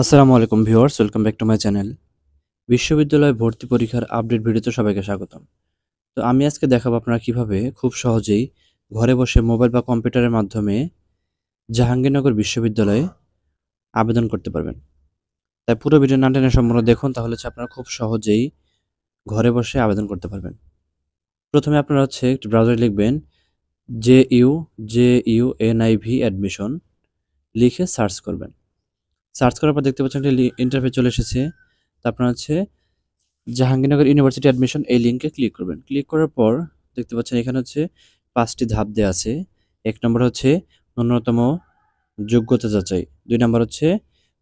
আসসালামু আলাইকুম viewers welcome back to my channel বিশ্ববিদ্যালয় ভর্তি পরীক্ষার আপডেট ভিডিওতে সবাইকে স্বাগতম তো আমি আজকে দেখাবো আপনারা কিভাবে খুব সহজেই ঘরে বসে মোবাইল বা কম্পিউটারের মাধ্যমে জাহাঙ্গীরনগর বিশ্ববিদ্যালয়ে আবেদন করতে পারবেন তাই পুরো ভিডিও না টেনে সম্পূর্ণ দেখুন তাহলে হচ্ছে আপনারা খুব সহজেই ঘরে বসে আবেদন করতে পারবেন প্রথমে আপনারা হচ্ছে একটি ব্রাউজারে লিখবেন J U J U NIV admission লিখে সার্চ করবেন সার্চ করার পর দেখতে পাচ্ছেন একটা ইন্টারফেস চলে এসেছে তারপর হচ্ছে জাহাঙ্গীরনগর ইউনিভার্সিটি অ্যাডমিশন এই লিঙ্কে ক্লিক করবেন ক্লিক করার পর দেখতে পাচ্ছেন এখানে হচ্ছে পাঁচটি ধাপ দেওয়া আছে এক নম্বর হচ্ছে ন্যূনতম যোগ্যতা যাচাই দুই নম্বর হচ্ছে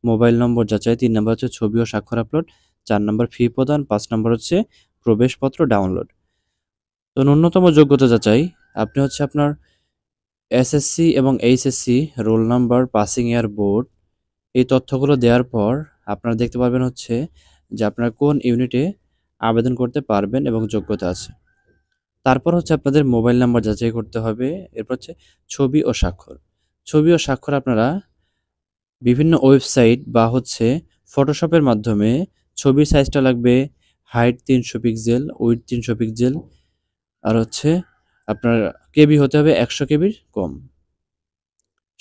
মোবাইল নম্বর যাচাই তিন নম্বর হচ্ছে ছবি ও স্বাক্ষর আপলোড চার নম্বর ফি প্রদান পাঁচ নম্বর হচ্ছে প্রবেশপত্র ডাউনলোড তো ন্যূনতম যোগ্যতা যাচাই আপনি হচ্ছে আপনার এসএসসি এবং HSC roll number passing year board এই তথ্যগুলো দেওয়ার পর আপনারা দেখতে পারবেন হচ্ছে যে আপনারা কোন ইউনিটে আবেদন করতে পারবেন এবং যোগ্যতা আছে তারপর হচ্ছে আপনাদের মোবাইল নাম্বার যাচাই করতে হবে এরপর হচ্ছে ছবি ও স্বাক্ষর ছবি ও স্বাক্ষর আপনারা বিভিন্ন ওয়েবসাইট বা হচ্ছে ফটোশপের মাধ্যমে ছবির সাইজটা লাগবে হাইট তিনশো পিক্সেল উইথ তিনশো পিক্সেল আর হচ্ছে আপনার কেবি হতে হবে একশো কেবির কম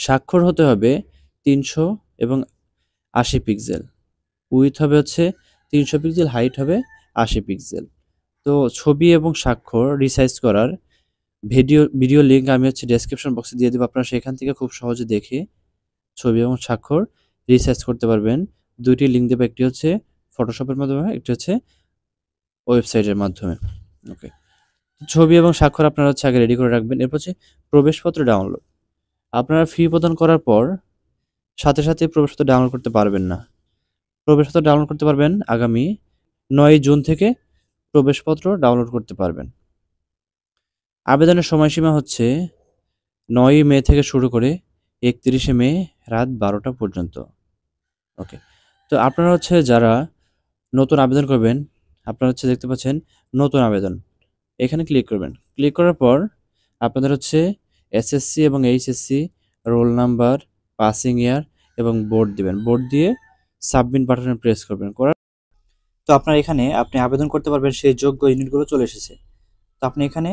স্বাক্ষর হতে হবে তিনশো এবং আশি পিক্সেল উইথ হবে হচ্ছে তিনশো পিক্সেল হাইট হবে আশি পিক্সেল তো ছবি এবং স্বাক্ষর রিসাইজ করার ভিডিও ভিডিও লিঙ্ক আমি হচ্ছে ডেসক্রিপশন বক্সে দিয়ে দেবো আপনারা সেখান থেকে খুব সহজে দেখে ছবি এবং স্বাক্ষর রিসাইজ করতে পারবেন দুইটি লিঙ্ক দেবো একটি হচ্ছে ফটোশপের মাধ্যমে একটি হচ্ছে ওয়েবসাইটের মাধ্যমে ওকে ছবি এবং স্বাক্ষর আপনারা হচ্ছে আগে রেডি করে রাখবেন এরপর হচ্ছে প্রবেশপত্র ডাউনলোড আপনারা ফি প্রদান করার পর সাথে সাথে প্রবেশপত্র ডাউনলোড করতে পারবেন না প্রবেশপত্র ডাউনলোড করতে পারবেন আগামী নয় জুন থেকে প্রবেশপত্র ডাউনলোড করতে পারবেন আবেদনের সময়সীমা হচ্ছে নয়ই মে থেকে শুরু করে একত্রিশে মে রাত বারোটা পর্যন্ত ওকে তো আপনারা হচ্ছে যারা নতুন আবেদন করবেন আপনারা হচ্ছে দেখতে পাচ্ছেন নতুন আবেদন এখানে ক্লিক করবেন ক্লিক করার পর আপনাদের হচ্ছে এসএসসি এবং HSC roll number passing year এবং বোর্ড দিবেন বোর্ড দিয়ে সাবমিট বাটনে প্রেস করবেন করার তো আপনার এখানে আপনি আবেদন করতে পারবেন সেই যোগ্য ইউনিটগুলো চলে এসেছে তো আপনি এখানে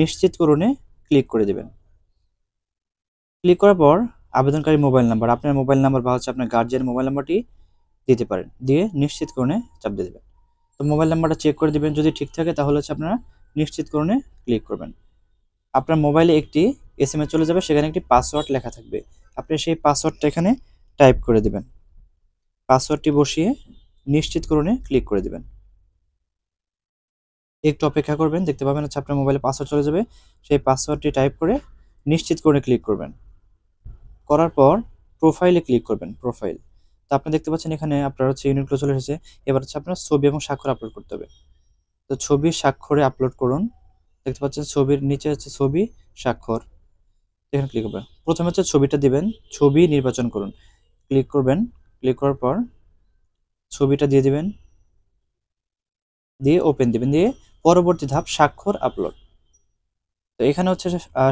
নিশ্চিতকরণে ক্লিক করে দেবেন ক্লিক করার পর আবেদনকারী মোবাইল নাম্বার আপনার মোবাইল নাম্বার বা হচ্ছে আপনার গার্জিয়ান মোবাইল নাম্বারটি দিতে পারেন দিয়ে নিশ্চিতকরণে চাপ দিয়ে দেবেন তো মোবাইল নাম্বারটা চেক করে দেবেন যদি ঠিক থাকে তাহলে হচ্ছে আপনারা নিশ্চিতকরণে ক্লিক করবেন আপনার মোবাইলে একটি এস চলে যাবে সেখানে একটি পাসওয়ার্ড লেখা থাকবে আপনি সেই পাসওয়ার্ডটা এখানে টাইপ করে দেবেন পাসওয়ার্ডটি বসিয়ে নিশ্চিতকরণে ক্লিক করে দেবেন একটু অপেক্ষা করবেন দেখতে পাবেন হচ্ছে আপনার মোবাইলে পাসওয়ার্ড চলে যাবে সেই পাসওয়ার্ডটি টাইপ করে নিশ্চিত করে ক্লিক করবেন করার পর প্রোফাইলে ক্লিক করবেন প্রোফাইল তো আপনি দেখতে পাচ্ছেন এখানে আপনার হচ্ছে ইউনিটগুলো চলে এসেছে এবার হচ্ছে আপনার ছবি এবং স্বাক্ষর আপলোড করতে হবে তো ছবি স্বাক্ষরে আপলোড করুন দেখতে পাচ্ছেন ছবির নিচে হচ্ছে ছবি স্বাক্ষর এখানে ক্লিক করবেন প্রথমে হচ্ছে ছবিটা দিবেন ছবি নির্বাচন করুন ক্লিক করবেন ক্লিক করার পর ছবিটা দিয়ে দিবেন দিয়ে ওপেন দিবেন দিয়ে পরবর্তী ধাপ স্বাক্ষর আপলোড তো এখানে হচ্ছে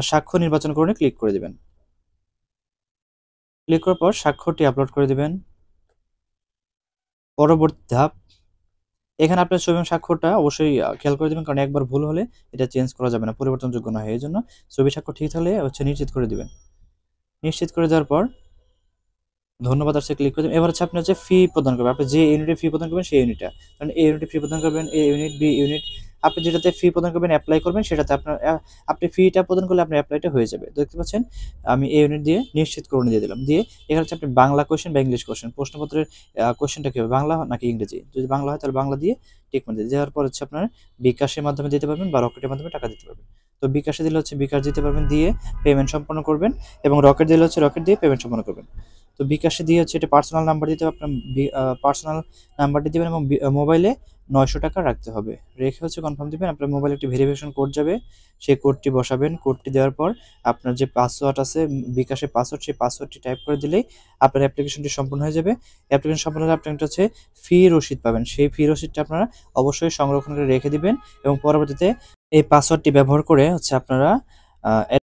স্বাক্ষর নির্বাচন করে ক্লিক করে দিবেন ক্লিক করার পর স্বাক্ষরটি আপলোড করে দিবেন পরবর্তী ধাপ এখানে আপনার ছবি স্বাক্ষরটা অবশ্যই খেয়াল করে দেবেন কারণ একবার ভুল হলে এটা চেঞ্জ করা যাবে না পরিবর্তনযোগ্য না এই জন্য ছবি স্বাক্ষর ঠিক থাকলে হচ্ছে নিশ্চিত করে দিবেন নিশ্চিত করে দেওয়ার পর ধন্যবাদ আছে ক্লিক করে দেবেন এবার হচ্ছে আপনি হচ্ছে ফি প্রদান করবেন আপনি যে ইউনিটে ফি প্রদান করবেন সেই ইউনিটটা কারণ এ ইউনিটে ফি প্রদান করবেন এ ইউনিট বি ইউনিট আপনি যেটাতে ফি প্রদান করবেন অ্যাপ্লাই করবেন সেটাতে আপনার আপনি ফিটা প্রদান করলে আপনার অ্যাপ্লাইটা হয়ে যাবে দেখতে পাচ্ছেন আমি এই ইউনিট দিয়ে নিশ্চিত করে দিয়ে দিলাম দিয়ে এখানে হচ্ছে আপনি বাংলা কোয়েশ্চেন বা ইংলিশ কোয়েশন প্রশ্নপত্রের কোয়েশ্চেনটা কী হবে বাংলা নাকি ইংরেজি যদি বাংলা হয় তাহলে বাংলা দিয়ে ঠিক মানে দেওয়ার পর হচ্ছে আপনার বিকাশের মাধ্যমে দিতে পারবেন বা রকেটের মাধ্যমে টাকা দিতে পারবেন তো বিকাশে দিলে হচ্ছে বিকাশ দিতে পারবেন দিয়ে পেমেন্ট সম্পন্ন করবেন এবং রকেট দিলে হচ্ছে রকেট দিয়ে পেমেন্ট সম্পন্ন করবেন তো বিকাশে দিয়ে হচ্ছে এটা পার্সোনাল নাম্বার দিতে হবে আপনার পার্সোনাল নাম্বারটি দেবেন এবং মোবাইলে নয়শো টাকা রাখতে হবে রেখে হচ্ছে কনফার্ম দেবেন আপনার মোবাইলে একটি ভেরিফিকেশন কোড যাবে সেই কোডটি বসাবেন কোডটি দেওয়ার পর আপনার যে পাসওয়ার্ড আছে বিকাশে পাসওয়ার্ড সেই পাসওয়ার্ডটি টাইপ করে দিলেই আপনার অ্যাপ্লিকেশনটি সম্পূর্ণ হয়ে যাবে অ্যাপ্লিকেশন সম্পূর্ণ হলে আপনার একটা হচ্ছে ফি রসিদ পাবেন সেই ফি রসিদটা আপনারা অবশ্যই সংরক্ষণ করে রেখে দিবেন এবং পরবর্তীতে এই পাসওয়ার্ডটি ব্যবহার করে হচ্ছে আপনারা